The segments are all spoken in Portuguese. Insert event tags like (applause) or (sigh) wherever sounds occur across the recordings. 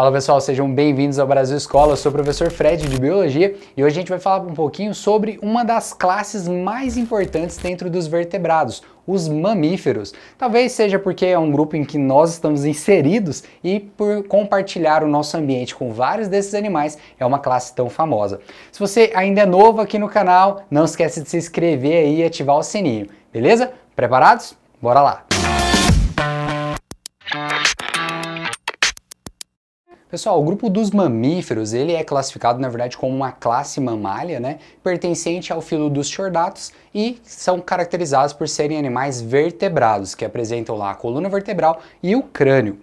Fala pessoal, sejam bem-vindos ao Brasil Escola. Eu sou o professor Fred de Biologia e hoje a gente vai falar um pouquinho sobre uma das classes mais importantes dentro dos vertebrados, os mamíferos. Talvez seja porque é um grupo em que nós estamos inseridos e por compartilhar o nosso ambiente com vários desses animais é uma classe tão famosa. Se você ainda é novo aqui no canal, não esquece de se inscrever aí e ativar o sininho, beleza? Preparados? Bora lá! Pessoal, o grupo dos mamíferos, ele é classificado, na verdade, como uma classe mamália, né? Pertencente ao filo dos chordatos e são caracterizados por serem animais vertebrados, que apresentam lá a coluna vertebral e o crânio.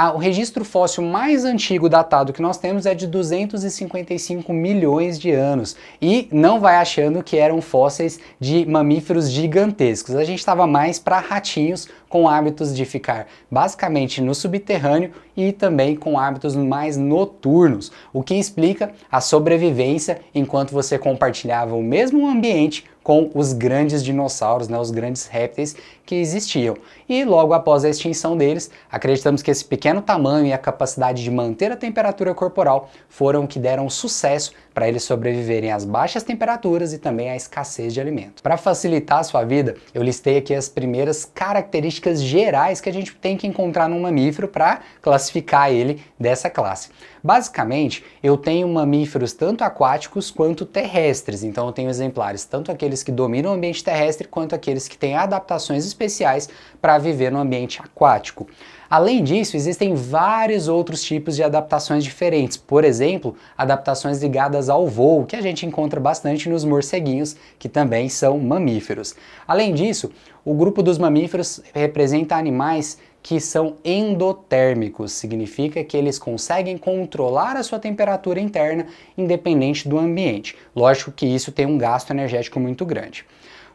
Ah, o registro fóssil mais antigo datado que nós temos é de 255 milhões de anos. E não vai achando que eram fósseis de mamíferos gigantescos. A gente estava mais para ratinhos com hábitos de ficar basicamente no subterrâneo e também com hábitos mais noturnos, o que explica a sobrevivência enquanto você compartilhava o mesmo ambiente com os grandes dinossauros, né, os grandes répteis que existiam. E logo após a extinção deles, acreditamos que esse pequeno tamanho e a capacidade de manter a temperatura corporal foram que deram sucesso para eles sobreviverem às baixas temperaturas e também à escassez de alimentos. Para facilitar a sua vida, eu listei aqui as primeiras características gerais que a gente tem que encontrar num mamífero para classificar ele dessa classe. Basicamente, eu tenho mamíferos tanto aquáticos quanto terrestres, então eu tenho exemplares tanto aqueles que dominam o ambiente terrestre quanto aqueles que têm adaptações especiais para viver no ambiente aquático. Além disso, existem vários outros tipos de adaptações diferentes, por exemplo, adaptações ligadas ao voo, que a gente encontra bastante nos morceguinhos, que também são mamíferos. Além disso, o grupo dos mamíferos representa animais que são endotérmicos, significa que eles conseguem controlar a sua temperatura interna independente do ambiente. Lógico que isso tem um gasto energético muito grande.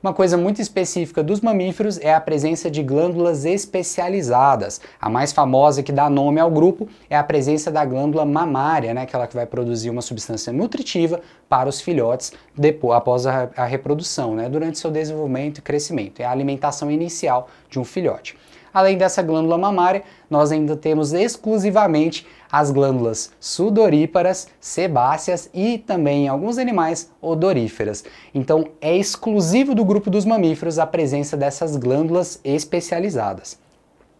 Uma coisa muito específica dos mamíferos é a presença de glândulas especializadas. A mais famosa que dá nome ao grupo é a presença da glândula mamária, né, aquela é que vai produzir uma substância nutritiva para os filhotes depois, após a, a reprodução, né, durante seu desenvolvimento e crescimento. É a alimentação inicial de um filhote. Além dessa glândula mamária, nós ainda temos exclusivamente as glândulas sudoríparas, sebáceas e também em alguns animais odoríferas. Então é exclusivo do grupo dos mamíferos a presença dessas glândulas especializadas.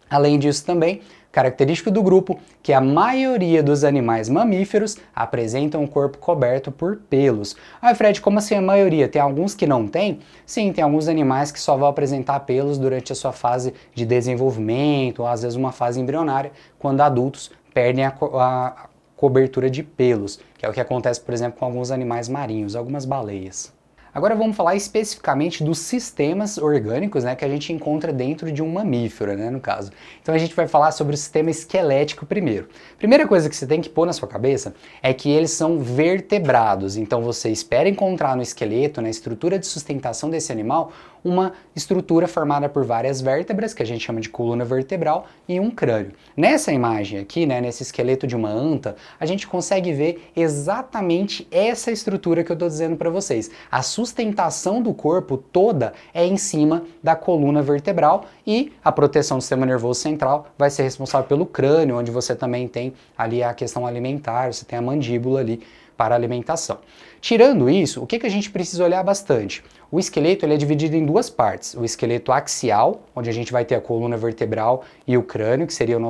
Além disso também, característico do grupo que a maioria dos animais mamíferos apresentam um corpo coberto por pelos. Ai, ah, Fred, como assim a maioria? Tem alguns que não tem? Sim, tem alguns animais que só vão apresentar pelos durante a sua fase de desenvolvimento, ou às vezes uma fase embrionária, quando adultos perdem a, co a cobertura de pelos, que é o que acontece, por exemplo, com alguns animais marinhos, algumas baleias. Agora vamos falar especificamente dos sistemas orgânicos né, que a gente encontra dentro de um mamífero, né, no caso. Então a gente vai falar sobre o sistema esquelético primeiro. Primeira coisa que você tem que pôr na sua cabeça é que eles são vertebrados, então você espera encontrar no esqueleto, na estrutura de sustentação desse animal, uma estrutura formada por várias vértebras, que a gente chama de coluna vertebral, e um crânio. Nessa imagem aqui, né, nesse esqueleto de uma anta, a gente consegue ver exatamente essa estrutura que eu estou dizendo para vocês. A sustentação do corpo toda é em cima da coluna vertebral e a proteção do sistema nervoso central vai ser responsável pelo crânio, onde você também tem ali a questão alimentar, você tem a mandíbula ali para alimentação. Tirando isso, o que, que a gente precisa olhar bastante? O esqueleto ele é dividido em duas partes: o esqueleto axial, onde a gente vai ter a coluna vertebral e o crânio, que seria a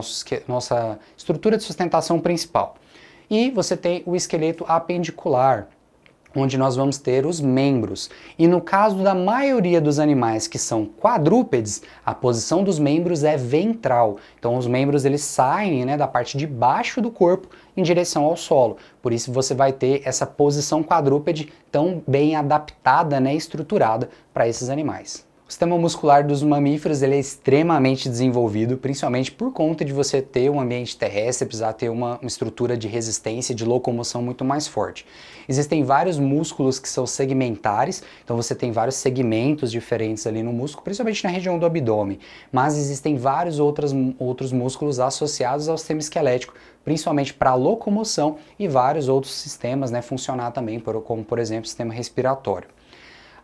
nossa estrutura de sustentação principal. E você tem o esqueleto apendicular, onde nós vamos ter os membros. E no caso da maioria dos animais que são quadrúpedes, a posição dos membros é ventral. Então os membros eles saem né, da parte de baixo do corpo em direção ao solo. Por isso você vai ter essa posição quadrúpede tão bem adaptada, né, estruturada para esses animais. O sistema muscular dos mamíferos ele é extremamente desenvolvido, principalmente por conta de você ter um ambiente terrestre, precisar ter uma, uma estrutura de resistência de locomoção muito mais forte. Existem vários músculos que são segmentares, então você tem vários segmentos diferentes ali no músculo, principalmente na região do abdômen, mas existem vários outras, outros músculos associados ao sistema esquelético, principalmente para locomoção e vários outros sistemas né, funcionar também, como por exemplo o sistema respiratório.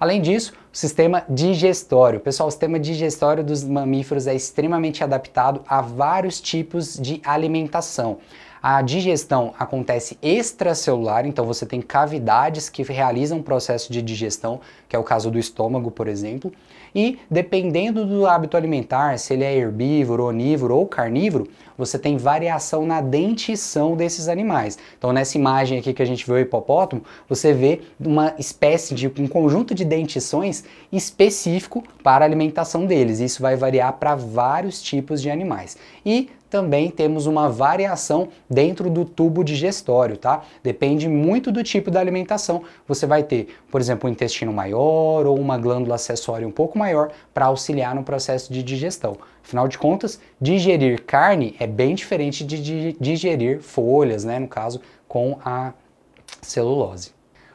Além disso, o sistema digestório. Pessoal, o sistema digestório dos mamíferos é extremamente adaptado a vários tipos de alimentação. A digestão acontece extracelular, então você tem cavidades que realizam um processo de digestão, que é o caso do estômago, por exemplo, e dependendo do hábito alimentar, se ele é herbívoro, onívoro ou carnívoro, você tem variação na dentição desses animais. Então nessa imagem aqui que a gente vê o hipopótamo, você vê uma espécie de um conjunto de dentições específico para a alimentação deles. Isso vai variar para vários tipos de animais. E também temos uma variação dentro do tubo digestório, tá? Depende muito do tipo da alimentação. Você vai ter, por exemplo, um intestino maior ou uma glândula acessória um pouco maior para auxiliar no processo de digestão. Afinal de contas, digerir carne é bem diferente de digerir folhas, né, no caso com a celulose.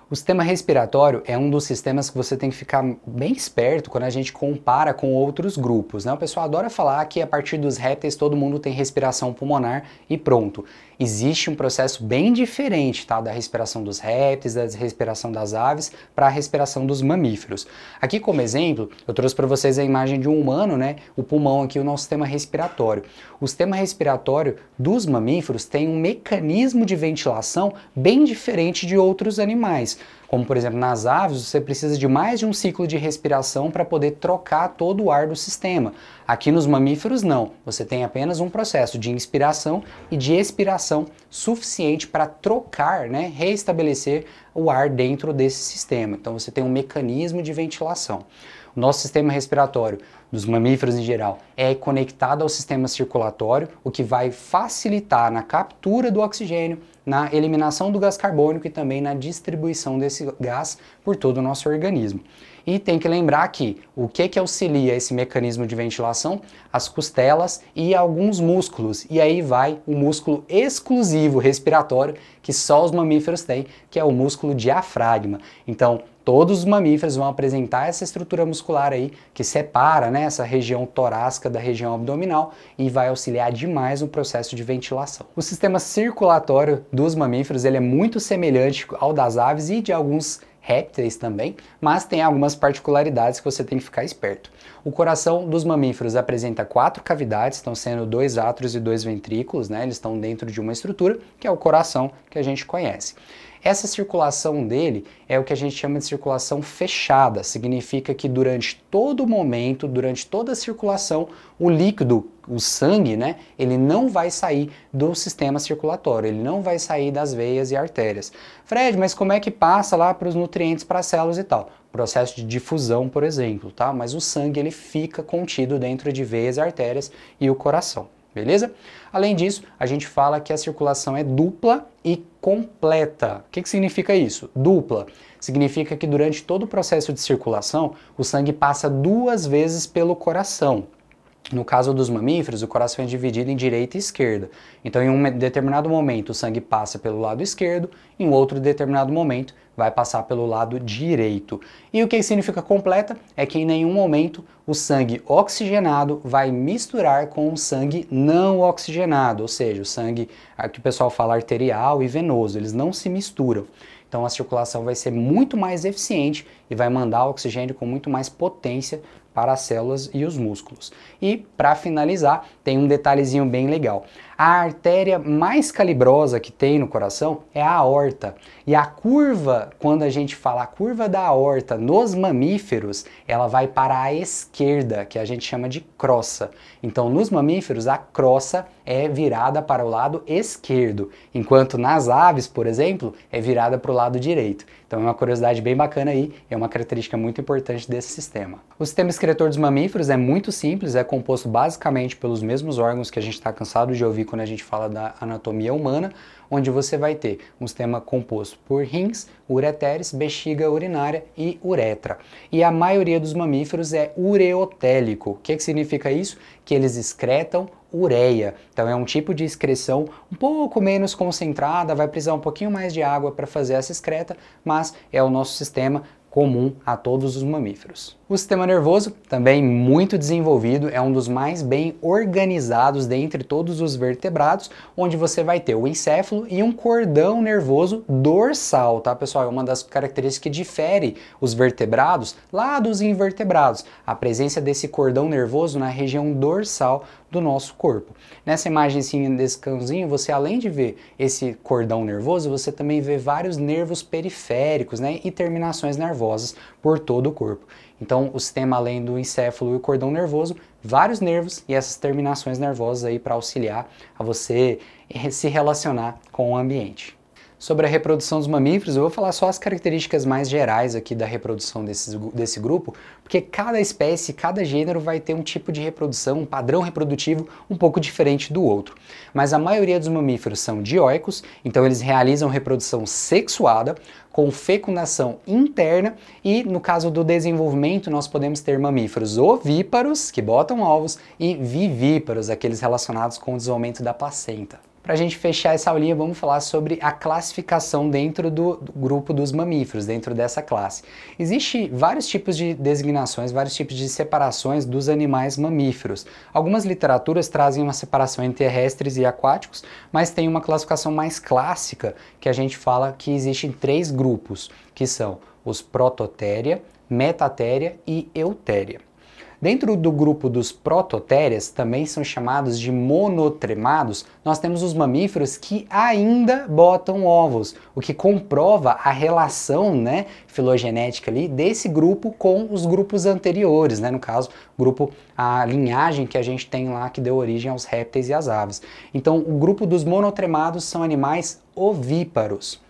O sistema respiratório é um dos sistemas que você tem que ficar bem esperto quando a gente compara com outros grupos. Né? O pessoal adora falar que a partir dos répteis todo mundo tem respiração pulmonar e pronto. Existe um processo bem diferente tá? da respiração dos répteis, da respiração das aves para a respiração dos mamíferos. Aqui, como exemplo, eu trouxe para vocês a imagem de um humano, né? o pulmão aqui, o nosso sistema respiratório. O sistema respiratório dos mamíferos tem um mecanismo de ventilação bem diferente de outros animais como por exemplo nas aves, você precisa de mais de um ciclo de respiração para poder trocar todo o ar do sistema. Aqui nos mamíferos, não. Você tem apenas um processo de inspiração e de expiração suficiente para trocar, né, reestabelecer o ar dentro desse sistema. Então você tem um mecanismo de ventilação. O nosso sistema respiratório, dos mamíferos em geral, é conectado ao sistema circulatório, o que vai facilitar na captura do oxigênio na eliminação do gás carbônico e também na distribuição desse gás por todo o nosso organismo. E tem que lembrar que o que, que auxilia esse mecanismo de ventilação? As costelas e alguns músculos. E aí vai o músculo exclusivo respiratório que só os mamíferos têm, que é o músculo diafragma. Então, todos os mamíferos vão apresentar essa estrutura muscular aí que separa né, essa região torácica da região abdominal e vai auxiliar demais no processo de ventilação. O sistema circulatório dos mamíferos ele é muito semelhante ao das aves e de alguns répteis também, mas tem algumas particularidades que você tem que ficar esperto. O coração dos mamíferos apresenta quatro cavidades, estão sendo dois átrios e dois ventrículos, né? Eles estão dentro de uma estrutura que é o coração que a gente conhece. Essa circulação dele é o que a gente chama de circulação fechada, significa que durante todo o momento, durante toda a circulação, o líquido, o sangue, né, ele não vai sair do sistema circulatório, ele não vai sair das veias e artérias. Fred, mas como é que passa lá para os nutrientes, para as células e tal? processo de difusão, por exemplo, tá? Mas o sangue ele fica contido dentro de veias, artérias e o coração, beleza? Além disso, a gente fala que a circulação é dupla e completa. O que, que significa isso? Dupla significa que durante todo o processo de circulação, o sangue passa duas vezes pelo coração. No caso dos mamíferos, o coração é dividido em direita e esquerda. Então, em um determinado momento, o sangue passa pelo lado esquerdo, em outro determinado momento, vai passar pelo lado direito. E o que significa completa é que em nenhum momento o sangue oxigenado vai misturar com o sangue não oxigenado, ou seja, o sangue que o pessoal fala arterial e venoso, eles não se misturam. Então a circulação vai ser muito mais eficiente e vai mandar oxigênio com muito mais potência para as células e os músculos. E para finalizar, tem um detalhezinho bem legal. A artéria mais calibrosa que tem no coração é a aorta. E a curva, quando a gente fala a curva da aorta nos mamíferos, ela vai para a esquerda, que a gente chama de crossa. Então, nos mamíferos, a crossa é virada para o lado esquerdo, enquanto nas aves, por exemplo, é virada para o lado direito. Então é uma curiosidade bem bacana aí, é uma característica muito importante desse sistema. O sistema excretor dos mamíferos é muito simples, é composto basicamente pelos mesmos órgãos que a gente está cansado de ouvir quando a gente fala da anatomia humana, onde você vai ter um sistema composto por rins, ureteres, bexiga urinária e uretra. E a maioria dos mamíferos é ureotélico. O que, que significa isso? Que eles excretam ureia. Então é um tipo de excreção um pouco menos concentrada, vai precisar um pouquinho mais de água para fazer essa excreta, mas é o nosso sistema comum a todos os mamíferos. O sistema nervoso, também muito desenvolvido, é um dos mais bem organizados dentre todos os vertebrados, onde você vai ter o encéfalo e um cordão nervoso dorsal, tá pessoal? É uma das características que difere os vertebrados lá dos invertebrados, a presença desse cordão nervoso na região dorsal do nosso corpo. Nessa imagem assim, desse cãozinho, você além de ver esse cordão nervoso, você também vê vários nervos periféricos né, e terminações nervosas por todo o corpo. Então, o sistema além do encéfalo e o cordão nervoso, vários nervos e essas terminações nervosas aí para auxiliar a você se relacionar com o ambiente. Sobre a reprodução dos mamíferos, eu vou falar só as características mais gerais aqui da reprodução desse, desse grupo, porque cada espécie, cada gênero vai ter um tipo de reprodução, um padrão reprodutivo um pouco diferente do outro. Mas a maioria dos mamíferos são dioicos, então eles realizam reprodução sexuada, com fecundação interna e no caso do desenvolvimento nós podemos ter mamíferos ovíparos que botam ovos e vivíparos, aqueles relacionados com o desenvolvimento da placenta. Para a gente fechar essa aulinha, vamos falar sobre a classificação dentro do, grupo dos mamíferos, dentro dessa classe. Existem vários tipos de designações, vários tipos de separações dos animais mamíferos. Algumas literaturas trazem uma separação entre terrestres e aquáticos, mas tem uma classificação mais clássica que a gente fala que existem três grupos, que são os prototéria, metatéria e eutéria. Dentro do grupo dos prototérias, também são chamados de monotremados, nós temos os mamíferos que ainda botam ovos, o que comprova a relação né, filogenética ali desse grupo com os grupos anteriores, né? no caso, grupo, a linhagem que a gente tem lá que deu origem aos répteis e às aves. Então, o grupo dos monotremados são animais ovíparos.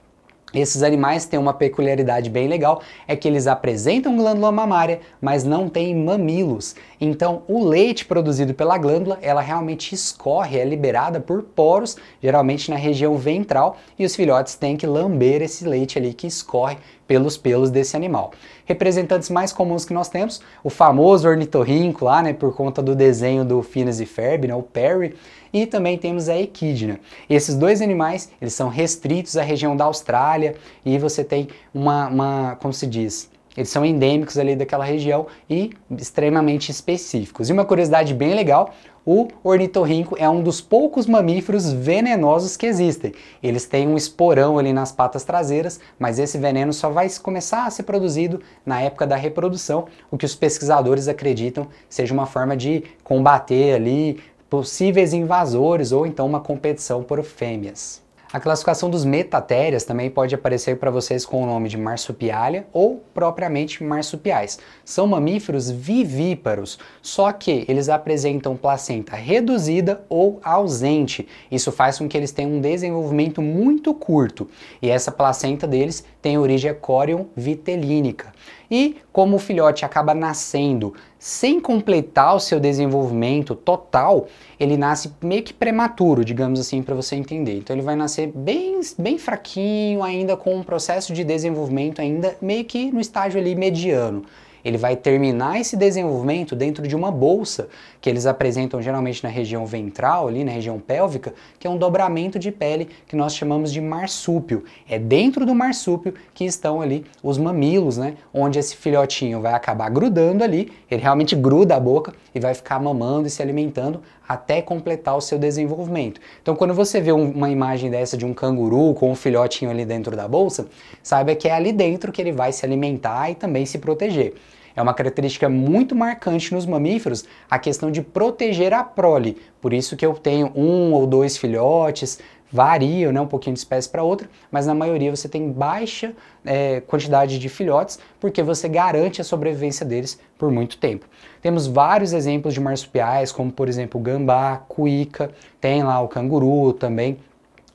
Esses animais têm uma peculiaridade bem legal, é que eles apresentam glândula mamária, mas não têm mamilos. Então, o leite produzido pela glândula, ela realmente escorre, é liberada por poros, geralmente na região ventral, e os filhotes têm que lamber esse leite ali que escorre pelos pelos desse animal. Representantes mais comuns que nós temos, o famoso ornitorrinco lá, né, por conta do desenho do Phineas e Ferb, né, o Perry, e também temos a equidna. Esses dois animais, eles são restritos à região da Austrália e você tem uma, uma como se diz, eles são endêmicos ali daquela região e extremamente específicos. E uma curiosidade bem legal, o ornitorrinco é um dos poucos mamíferos venenosos que existem. Eles têm um esporão ali nas patas traseiras, mas esse veneno só vai começar a ser produzido na época da reprodução, o que os pesquisadores acreditam seja uma forma de combater ali possíveis invasores ou então uma competição por fêmeas. A classificação dos metatérias também pode aparecer para vocês com o nome de marsupialia ou propriamente marsupiais. São mamíferos vivíparos, só que eles apresentam placenta reduzida ou ausente. Isso faz com que eles tenham um desenvolvimento muito curto e essa placenta deles tem origem corium vitelínica. E como o filhote acaba nascendo sem completar o seu desenvolvimento total, ele nasce meio que prematuro, digamos assim, para você entender. Então ele vai nascer bem, bem fraquinho, ainda com um processo de desenvolvimento ainda meio que no estágio ali mediano ele vai terminar esse desenvolvimento dentro de uma bolsa que eles apresentam geralmente na região ventral, ali na região pélvica, que é um dobramento de pele que nós chamamos de marsúpio. É dentro do marsúpio que estão ali os mamilos, né? Onde esse filhotinho vai acabar grudando ali, ele realmente gruda a boca e vai ficar mamando e se alimentando até completar o seu desenvolvimento. Então, quando você vê uma imagem dessa de um canguru com um filhotinho ali dentro da bolsa, saiba que é ali dentro que ele vai se alimentar e também se proteger. É uma característica muito marcante nos mamíferos a questão de proteger a prole. Por isso que eu tenho um ou dois filhotes, variam né, um pouquinho de espécie para outra, mas na maioria você tem baixa é, quantidade de filhotes, porque você garante a sobrevivência deles por muito tempo. Temos vários exemplos de marsupiais, como por exemplo o gambá, cuíca, tem lá o canguru também,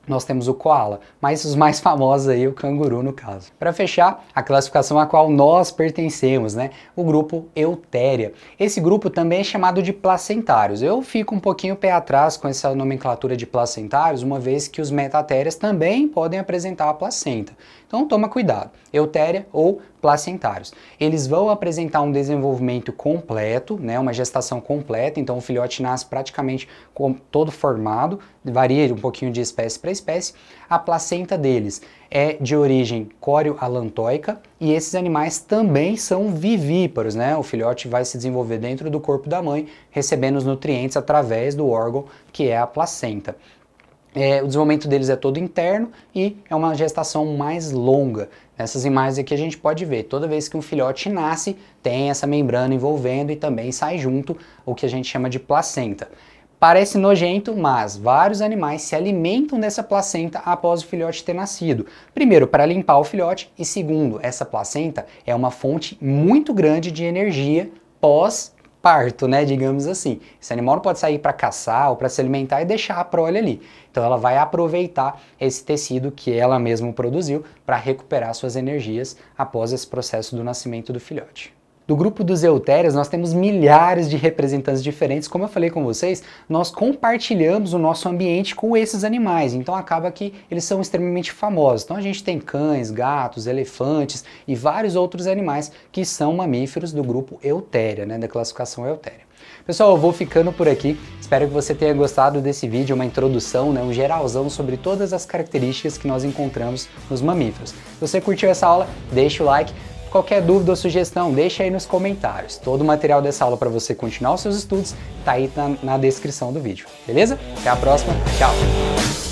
nós temos o koala, mas os mais (laughs) famosos aí o canguru no caso. Para fechar, a classificação a qual nós pertencemos, né? O grupo Eutéria. Esse grupo também é chamado de placentários. Eu fico um pouquinho pé atrás com essa nomenclatura de placentários, uma vez que os metatérias também podem apresentar a placenta. Então toma cuidado. Eutéria ou placentários. Eles vão apresentar um desenvolvimento completo, né, uma gestação completa, então o filhote nasce praticamente todo formado, varia um pouquinho de espécie para espécie. A placenta deles é de origem córeo-alantoica e esses animais também são vivíparos, né? O filhote vai se desenvolver dentro do corpo da mãe, recebendo os nutrientes através do órgão que é a placenta. É, o desenvolvimento deles é todo interno e é uma gestação mais longa. Nessas imagens aqui a gente pode ver, toda vez que um filhote nasce, tem essa membrana envolvendo e também sai junto o que a gente chama de placenta. Parece nojento, mas vários animais se alimentam dessa placenta após o filhote ter nascido. Primeiro, para limpar o filhote, e segundo, essa placenta é uma fonte muito grande de energia pós parto, né, digamos assim. Esse animal não pode sair para caçar ou para se alimentar e deixar a prole ali. Então ela vai aproveitar esse tecido que ela mesma produziu para recuperar suas energias após esse processo do nascimento do filhote. Do grupo dos Eutérias, nós temos milhares de representantes diferentes. Como eu falei com vocês, nós compartilhamos o nosso ambiente com esses animais, então acaba que eles são extremamente famosos. Então a gente tem cães, gatos, elefantes e vários outros animais que são mamíferos do grupo Eutéria, né, da classificação Eutéria. Pessoal, eu vou ficando por aqui. Espero que você tenha gostado desse vídeo, uma introdução, né, um geralzão sobre todas as características que nós encontramos nos mamíferos. Se você curtiu essa aula, deixa o like. Qualquer dúvida ou sugestão, deixa aí nos comentários. Todo o material dessa aula para você continuar os seus estudos está aí na, na descrição do vídeo, beleza? Até a próxima, tchau!